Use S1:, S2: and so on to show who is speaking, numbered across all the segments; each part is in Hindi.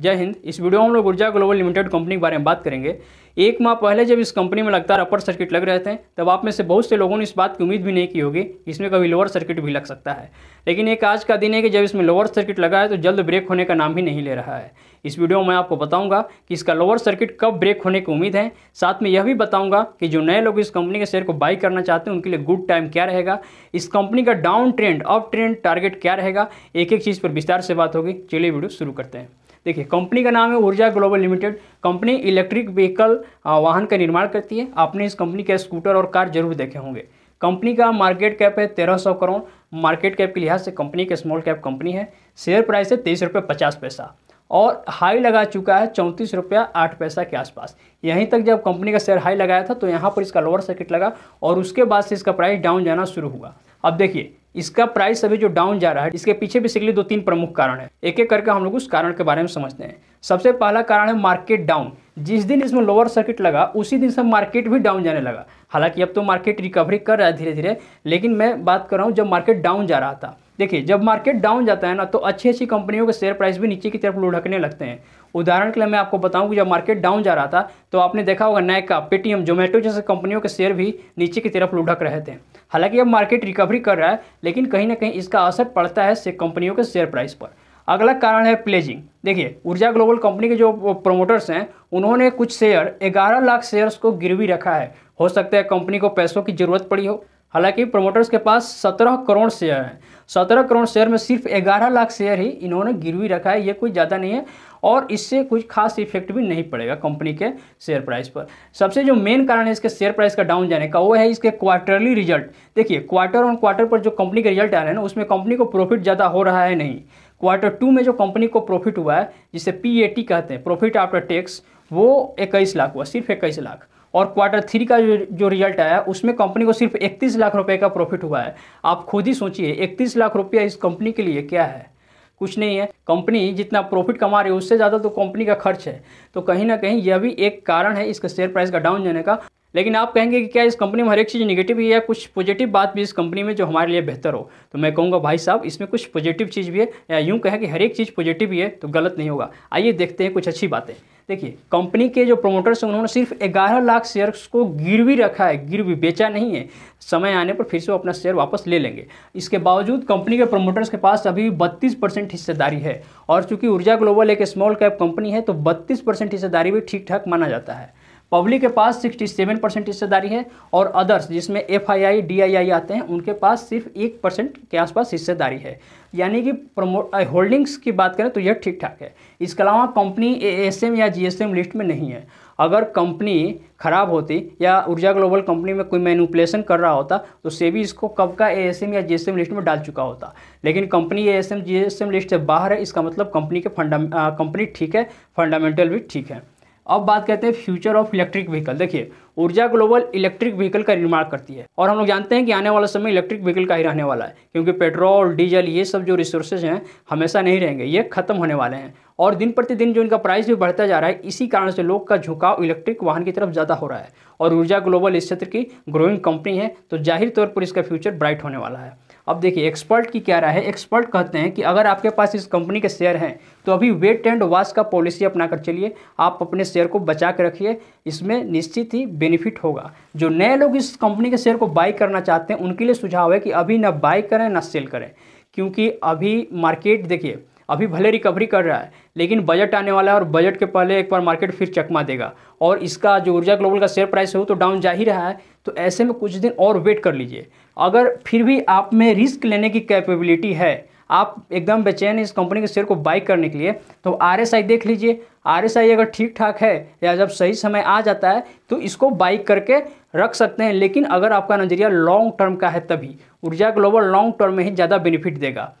S1: जय हिंद इस वीडियो में हम लोग ऊर्जा ग्लोबल लिमिटेड कंपनी के बारे में बात करेंगे एक माह पहले जब इस कंपनी में लगातार अपर सर्किट लग रहे थे तब आप में से बहुत से लोगों ने इस बात की उम्मीद भी नहीं की होगी इसमें कभी लोअर सर्किट भी लग सकता है लेकिन एक आज का दिन है कि जब इसमें लोअर सर्किट लगा है तो जल्द ब्रेक होने का नाम भी नहीं ले रहा है इस वीडियो में आपको बताऊंगा कि इसका लोअर सर्किट कब ब्रेक होने की उम्मीद है साथ में यह भी बताऊंगा कि जो नए लोग इस कंपनी के शेयर को बाई करना चाहते हैं उनके लिए गुड टाइम क्या रहेगा इस कंपनी का down trend up trend target क्या रहेगा एक एक चीज़ पर विस्तार से बात होगी चलिए वीडियो शुरू करते हैं देखिए कंपनी का नाम है Urja global limited company electric vehicle वाहन का निर्माण करती है आपने इस कंपनी के स्कूटर और कार जरूर देखे होंगे कंपनी का मार्केट कैप है तेरह सौ करोड़ मार्केट कैप के लिहाज से कंपनी के स्मॉल कैप कंपनी है शेयर प्राइस है तेईस रुपये पचास पैसा और हाई लगा चुका है चौंतीस रुपया आठ पैसा के आसपास यहीं तक जब कंपनी का शेयर हाई लगाया था तो यहाँ पर इसका लोअर सर्किट लगा और उसके बाद से इसका प्राइस डाउन जाना शुरू हुआ अब देखिए इसका प्राइस अभी जो डाउन जा रहा है इसके पीछे बेसिकली दो तीन प्रमुख कारण है एक एक करके हम लोग उस कारण के बारे में समझते हैं सबसे पहला कारण है मार्केट डाउन जिस दिन इसमें लोअर सर्किट लगा उसी दिन से मार्केट भी डाउन जाने लगा हालांकि अब तो मार्केट रिकवरी कर रहा है धीरे धीरे लेकिन मैं बात कर रहा हूँ जब मार्केट डाउन जा रहा था देखिए जब मार्केट डाउन जाता है ना तो अच्छी अच्छी कंपनियों के शेयर प्राइस भी नीचे की तरफ लुढ़कने लगते हैं उदाहरण के लिए मैं आपको बताऊं कि जब मार्केट डाउन जा रहा था तो आपने देखा होगा नायका पेटीएम जोमेटो जैसे कंपनियों के शेयर भी नीचे की तरफ लुढ़क रहे थे हालांकि अब मार्केट रिकवरी कर रहा है लेकिन कहीं ना कहीं इसका असर पड़ता है से कंपनियों के शेयर प्राइस पर अगला कारण है प्लेजिंग देखिए ऊर्जा ग्लोबल कंपनी के जो प्रमोटर्स हैं उन्होंने कुछ शेयर 11 लाख शेयर्स को गिरवी रखा है हो सकता है कंपनी को पैसों की जरूरत पड़ी हो हालांकि प्रमोटर्स के पास 17 करोड़ शेयर हैं 17 करोड़ शेयर में सिर्फ 11 लाख शेयर ही इन्होंने गिरवी रखा है ये कोई ज़्यादा नहीं है और इससे कुछ खास इफेक्ट भी नहीं पड़ेगा कंपनी के शेयर प्राइस पर सबसे जो मेन कारण है इसके शेयर प्राइस का डाउन जाने का वो है इसके क्वार्टरली रिजल्ट देखिए क्वार्टर ऑन क्वार्टर पर जो कंपनी के रिजल्ट आ रहे हैं ना उसमें कंपनी को प्रॉफिट ज़्यादा हो रहा है नहीं क्वार्टर टू में जो कंपनी को प्रॉफिट हुआ है जिसे पी कहते हैं प्रॉफिट आफ्टर टैक्स वो इक्कीस लाख हुआ सिर्फ इक्कीस लाख और क्वार्टर थ्री का जो जो रिजल्ट आया उसमें कंपनी को सिर्फ इकतीस लाख रुपए का प्रॉफिट हुआ है आप खुद ही सोचिए इकतीस लाख रुपया इस कंपनी के लिए क्या है कुछ नहीं है कंपनी जितना प्रॉफिट कमा रही है उससे ज़्यादा तो कंपनी का खर्च है तो कहीं ना कहीं यह भी एक कारण है इसका शेयर प्राइस का डाउन जाने का लेकिन आप कहेंगे कि क्या इस कंपनी में हर एक चीज़ निगेटिव ही है कुछ पॉजिटिव बात भी इस कंपनी में जो हमारे लिए बेहतर हो तो मैं कहूँगा भाई साहब इसमें कुछ पॉजिटिव चीज़ भी है या यूँ कहें कि हर एक चीज़ पॉजिटिव ही है तो गलत नहीं होगा आइए देखते हैं कुछ अच्छी बातें देखिए कंपनी के जो प्रोमोटर्स हैं उन्होंने सिर्फ 11 लाख शेयर्स को गिरवी रखा है गिरवी बेचा नहीं है समय आने पर फिर से वो अपना शेयर वापस ले लेंगे इसके बावजूद कंपनी के प्रोमोटर्स के पास अभी बत्तीस परसेंट हिस्सेदारी है और चूंकि ऊर्जा ग्लोबल एक स्मॉल कैप कंपनी है तो बत्तीस परसेंट हिस्सेदारी भी ठीक ठाक माना जाता है पब्लिक के पास 67 परसेंट हिस्सेदारी है और अदर्स जिसमें F I I D I आई आते हैं उनके पास सिर्फ एक परसेंट के आसपास हिस्सेदारी है यानी कि प्रमो होल्डिंग्स की बात करें तो यह ठीक ठाक है इसके अलावा कंपनी एएसएम या जीएसएम लिस्ट में नहीं है अगर कंपनी ख़राब होती या ऊर्जा ग्लोबल कंपनी में कोई मैनुपलेसन कर रहा होता तो सेबी इसको कब का एएसएम या जीएसएम लिस्ट में डाल चुका होता लेकिन कंपनी एएसएम जीएसएम लिस्ट से बाहर है इसका मतलब कंपनी के फंडा कंपनी ठीक है फंडामेंटल भी ठीक है अब बात करते हैं फ्यूचर ऑफ इलेक्ट्रिक व्हीकल देखिए ऊर्जा ग्लोबल इलेक्ट्रिक व्हीकल का निर्माण करती है और हम लोग जानते हैं कि आने वाला समय इलेक्ट्रिक व्हीकल का ही रहने वाला है क्योंकि पेट्रोल डीजल ये सब जो रिसोर्सेज हैं हमेशा नहीं रहेंगे ये खत्म होने वाले हैं और दिन प्रतिदिन जो इनका प्राइस भी बढ़ता जा रहा है इसी कारण से लोग का झुकाव इलेक्ट्रिक वाहन की तरफ ज़्यादा हो रहा है और ऊर्जा ग्लोबल इस क्षेत्र की ग्रोइंग कंपनी है तो जाहिर तौर पर इसका फ्यूचर ब्राइट होने वाला है अब देखिए एक्सपर्ट की क्या राय है एक्सपर्ट कहते हैं कि अगर आपके पास इस कंपनी के शेयर हैं तो अभी वेट एंड वॉच का पॉलिसी अपना कर चलिए आप अपने शेयर को बचा के रखिए इसमें निश्चित ही बेनिफिट होगा जो नए लोग इस कंपनी के शेयर को बाई करना चाहते हैं उनके लिए सुझाव है कि अभी ना बाई करें ना सेल करें क्योंकि अभी मार्केट देखिए अभी भले रिकवरी कर रहा है लेकिन बजट आने वाला है और बजट के पहले एक बार मार्केट फिर चकमा देगा और इसका जो ऊर्जा ग्लोबल का शेयर प्राइस है वो तो डाउन जा ही रहा है तो ऐसे में कुछ दिन और वेट कर लीजिए अगर फिर भी आप में रिस्क लेने की कैपेबिलिटी है आप एकदम बेचैन इस कंपनी के शेयर को बाई करने के लिए तो आर एस आई देख लीजिए आर एस आई अगर ठीक ठाक है या जब सही समय आ जाता है तो इसको बाइक करके रख सकते हैं लेकिन अगर आपका नज़रिया लॉन्ग टर्म का है तभी ऊर्जा ग्लोबल लॉन्ग टर्म में ही ज़्यादा बेनिफिट देगा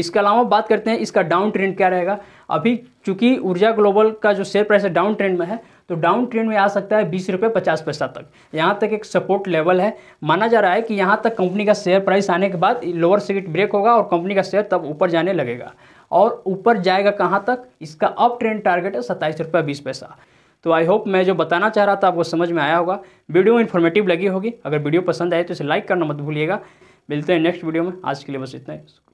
S1: इसके अलावा बात करते हैं इसका डाउन ट्रेंड क्या रहेगा अभी चूंकि ऊर्जा ग्लोबल का जो शेयर प्राइस है डाउन ट्रेंड में है तो डाउन ट्रेंड में आ सकता है बीस रुपये पचास पैसा तक यहाँ तक एक सपोर्ट लेवल है माना जा रहा है कि यहाँ तक कंपनी का शेयर प्राइस आने के बाद लोअर सर्किट ब्रेक होगा और कंपनी का शेयर तब ऊपर जाने लगेगा और ऊपर जाएगा कहाँ तक इसका अप ट्रेंड टारगेट है सत्ताईस रुपये बीस पैसा तो आई होप मैं जो बताना चाह रहा था आपको समझ में आया होगा वीडियो इन्फॉर्मेटिव लगी होगी अगर वीडियो पसंद आए तो इसे लाइक करना मत भूलिएगा मिलते हैं नेक्स्ट वीडियो में आज के लिए बस इतना ही